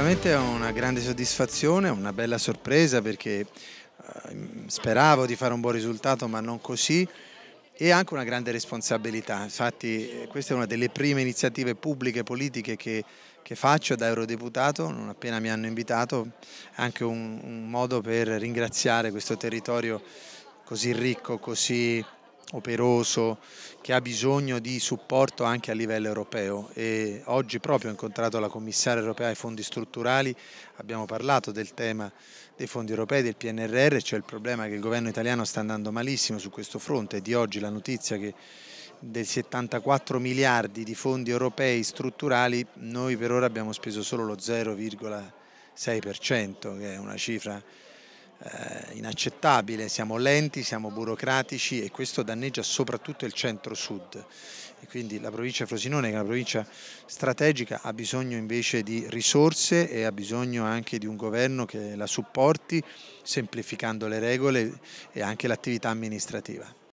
Sicuramente è una grande soddisfazione, una bella sorpresa perché eh, speravo di fare un buon risultato ma non così e anche una grande responsabilità, infatti eh, questa è una delle prime iniziative pubbliche e politiche che, che faccio da eurodeputato, non appena mi hanno invitato, è anche un, un modo per ringraziare questo territorio così ricco, così operoso, che ha bisogno di supporto anche a livello europeo e oggi proprio ho incontrato la commissaria europea ai fondi strutturali, abbiamo parlato del tema dei fondi europei, del PNRR, c'è cioè il problema che il governo italiano sta andando malissimo su questo fronte, è di oggi la notizia che dei 74 miliardi di fondi europei strutturali noi per ora abbiamo speso solo lo 0,6%, che è una cifra eh, inaccettabile, siamo lenti, siamo burocratici e questo danneggia soprattutto il centro-sud. Quindi la provincia Frosinone, che è una provincia strategica, ha bisogno invece di risorse e ha bisogno anche di un governo che la supporti semplificando le regole e anche l'attività amministrativa.